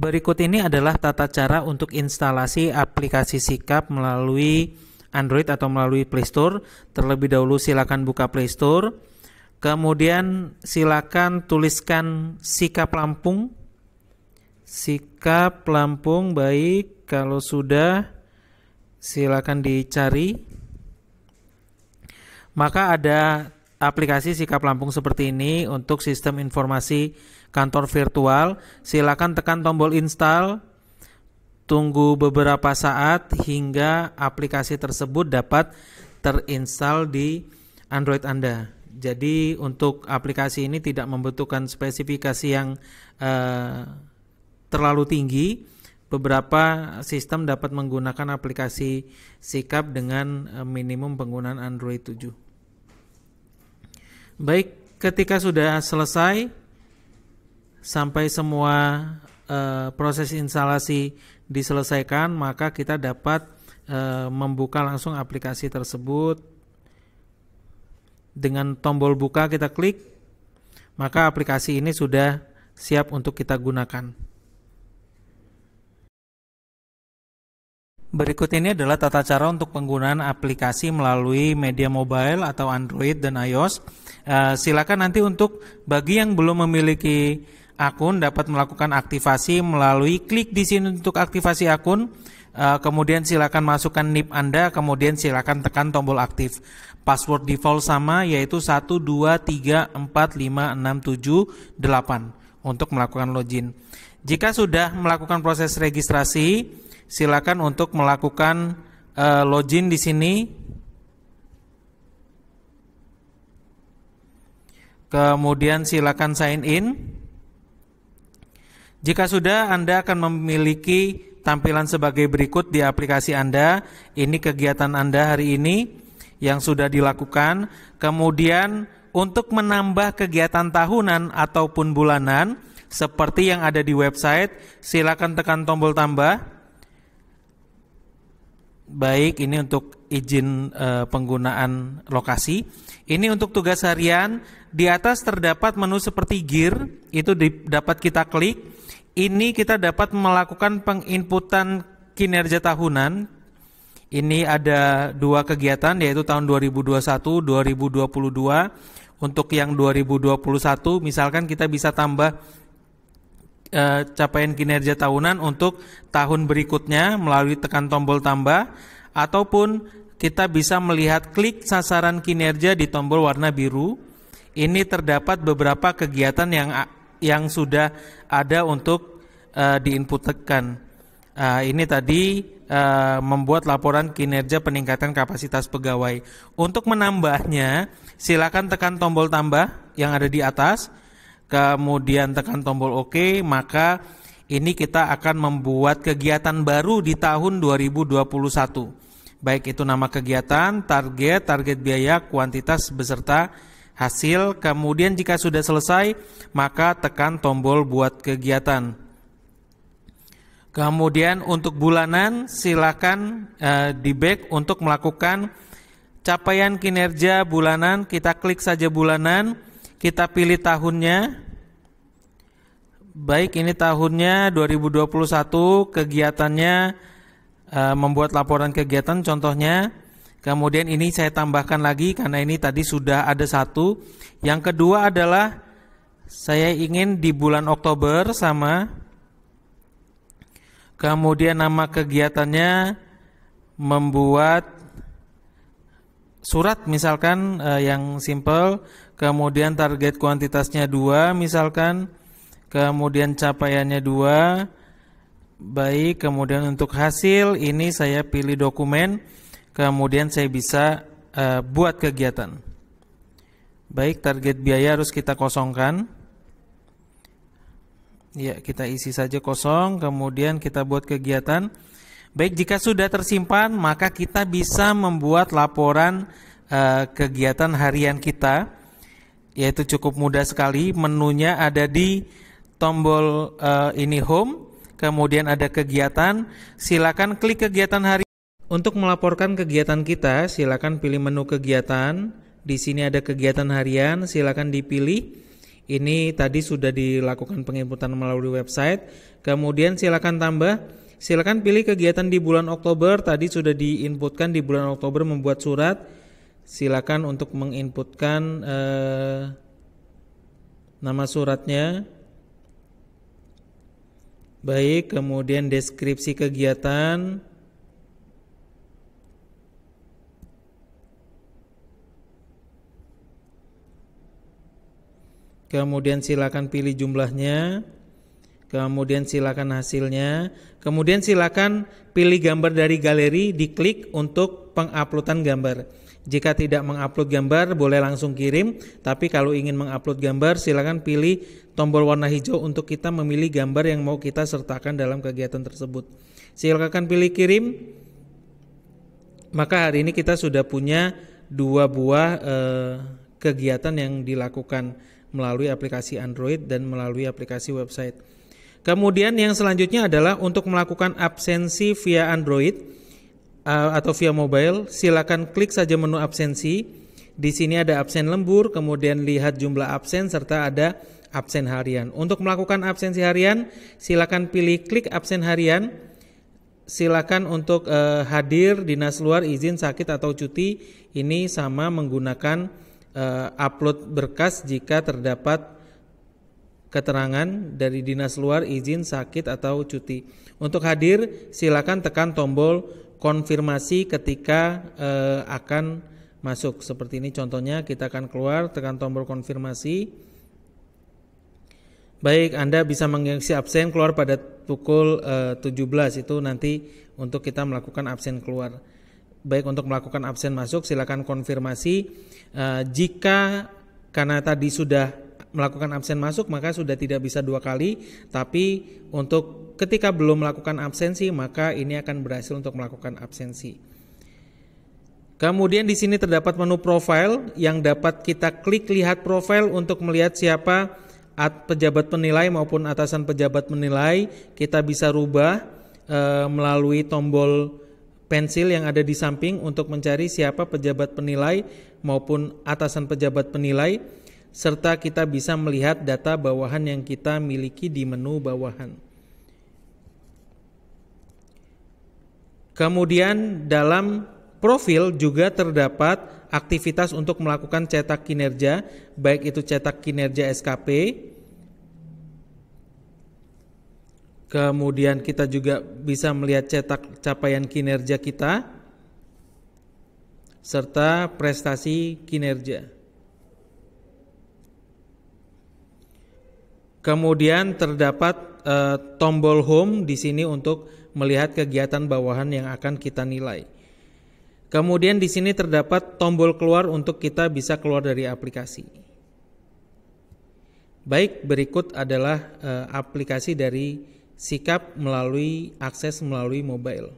Berikut ini adalah tata cara untuk instalasi aplikasi Sikap melalui Android atau melalui Play Store. Terlebih dahulu silakan buka Play Store. Kemudian silakan tuliskan Sikap Lampung. Sikap Lampung baik. Kalau sudah silakan dicari. Maka ada aplikasi Sikap Lampung seperti ini untuk sistem informasi kantor virtual, silakan tekan tombol install, tunggu beberapa saat hingga aplikasi tersebut dapat terinstall di Android Anda. Jadi untuk aplikasi ini tidak membutuhkan spesifikasi yang eh, terlalu tinggi. Beberapa sistem dapat menggunakan aplikasi sikap dengan eh, minimum penggunaan Android 7. Baik, ketika sudah selesai sampai semua uh, proses instalasi diselesaikan maka kita dapat uh, membuka langsung aplikasi tersebut dengan tombol buka kita klik maka aplikasi ini sudah siap untuk kita gunakan. Berikut ini adalah tata cara untuk penggunaan aplikasi melalui media mobile atau Android dan iOS. Uh, silakan nanti untuk bagi yang belum memiliki akun dapat melakukan aktivasi melalui klik di sini untuk aktivasi akun. Eh, kemudian silakan masukkan NIP Anda, kemudian silakan tekan tombol aktif. Password default sama yaitu 12345678 untuk melakukan login. Jika sudah melakukan proses registrasi, silakan untuk melakukan eh, login di sini. Kemudian silakan sign in. Jika sudah, Anda akan memiliki tampilan sebagai berikut di aplikasi Anda. Ini kegiatan Anda hari ini yang sudah dilakukan. Kemudian untuk menambah kegiatan tahunan ataupun bulanan seperti yang ada di website, silakan tekan tombol tambah. Baik, ini untuk izin e, penggunaan lokasi. Ini untuk tugas harian, di atas terdapat menu seperti gear, itu di, dapat kita klik ini kita dapat melakukan penginputan kinerja tahunan. Ini ada dua kegiatan yaitu tahun 2021, 2022. Untuk yang 2021 misalkan kita bisa tambah e, capaian kinerja tahunan untuk tahun berikutnya melalui tekan tombol tambah ataupun kita bisa melihat klik sasaran kinerja di tombol warna biru. Ini terdapat beberapa kegiatan yang yang sudah ada untuk uh, diinputkan. Uh, ini tadi uh, membuat laporan kinerja peningkatan kapasitas pegawai. Untuk menambahnya, silakan tekan tombol tambah yang ada di atas, kemudian tekan tombol OK, maka ini kita akan membuat kegiatan baru di tahun 2021. Baik itu nama kegiatan, target, target biaya, kuantitas beserta hasil. Kemudian jika sudah selesai, maka tekan tombol buat kegiatan. Kemudian untuk bulanan silakan uh, di back untuk melakukan capaian kinerja bulanan, kita klik saja bulanan, kita pilih tahunnya. Baik, ini tahunnya 2021, kegiatannya uh, membuat laporan kegiatan contohnya. Kemudian ini saya tambahkan lagi karena ini tadi sudah ada satu. Yang kedua adalah saya ingin di bulan Oktober sama Kemudian nama kegiatannya membuat surat misalkan eh, yang simple, kemudian target kuantitasnya dua misalkan, kemudian capaiannya dua. Baik, kemudian untuk hasil ini saya pilih dokumen, kemudian saya bisa eh, buat kegiatan. Baik, target biaya harus kita kosongkan. Ya, kita isi saja kosong, kemudian kita buat kegiatan. Baik, jika sudah tersimpan, maka kita bisa membuat laporan uh, kegiatan harian kita, yaitu cukup mudah sekali. Menunya ada di tombol uh, ini Home, kemudian ada kegiatan. Silakan klik kegiatan hari. Untuk melaporkan kegiatan kita, silakan pilih menu kegiatan. Di sini ada kegiatan harian, silakan dipilih. Ini tadi sudah dilakukan penginputan melalui website. Kemudian silakan tambah Silakan pilih kegiatan di bulan Oktober. Tadi sudah diinputkan di bulan Oktober membuat surat. Silakan untuk menginputkan eh, nama suratnya. Baik, kemudian deskripsi kegiatan. kemudian silakan pilih jumlahnya, kemudian silakan hasilnya, kemudian silakan pilih gambar dari galeri, diklik untuk penguploadan gambar. Jika tidak mengupload gambar, boleh langsung kirim, tapi kalau ingin mengupload gambar, silakan pilih tombol warna hijau untuk kita memilih gambar yang mau kita sertakan dalam kegiatan tersebut. Silakan pilih kirim. Maka hari ini kita sudah punya dua buah eh, kegiatan yang dilakukan melalui aplikasi Android dan melalui aplikasi website. Kemudian yang selanjutnya adalah untuk melakukan absensi via Android eh, atau via mobile, silakan klik saja menu absensi. Di sini ada absen lembur, kemudian lihat jumlah absen serta ada absen harian. Untuk melakukan absensi harian, silakan pilih klik absen harian. Silakan untuk eh, hadir dinas luar izin sakit atau cuti ini sama menggunakan uh, upload berkas jika terdapat keterangan dari dinas luar izin sakit atau cuti. Untuk hadir silakan tekan tombol konfirmasi ketika uh, akan masuk. Seperti ini contohnya kita akan keluar tekan tombol konfirmasi. Baik, Anda bisa mengisi absen keluar pada pukul eh, uh, 17 itu nanti untuk kita melakukan absen keluar baik untuk melakukan absen masuk silakan konfirmasi uh, jika karena tadi sudah melakukan absen masuk maka sudah tidak bisa dua kali tapi untuk ketika belum melakukan absensi maka ini akan berhasil untuk melakukan absensi. Kemudian di sini terdapat menu profile yang dapat kita klik lihat profile untuk melihat siapa at pejabat penilai maupun atasan pejabat penilai kita bisa rubah e, melalui tombol pensil yang ada di samping untuk mencari siapa pejabat penilai maupun atasan pejabat penilai, serta kita bisa melihat data bawahan yang kita miliki di menu bawahan. Kemudian dalam profil juga terdapat aktivitas untuk melakukan cetak kinerja, baik itu cetak kinerja SKP, Kemudian kita juga bisa melihat cetak capaian kinerja kita serta prestasi kinerja. Kemudian terdapat e, tombol home di sini untuk melihat kegiatan bawahan yang akan kita nilai. Kemudian di sini terdapat tombol keluar untuk kita bisa keluar dari aplikasi. Baik, berikut adalah e, aplikasi dari sikap melalui akses melalui mobile.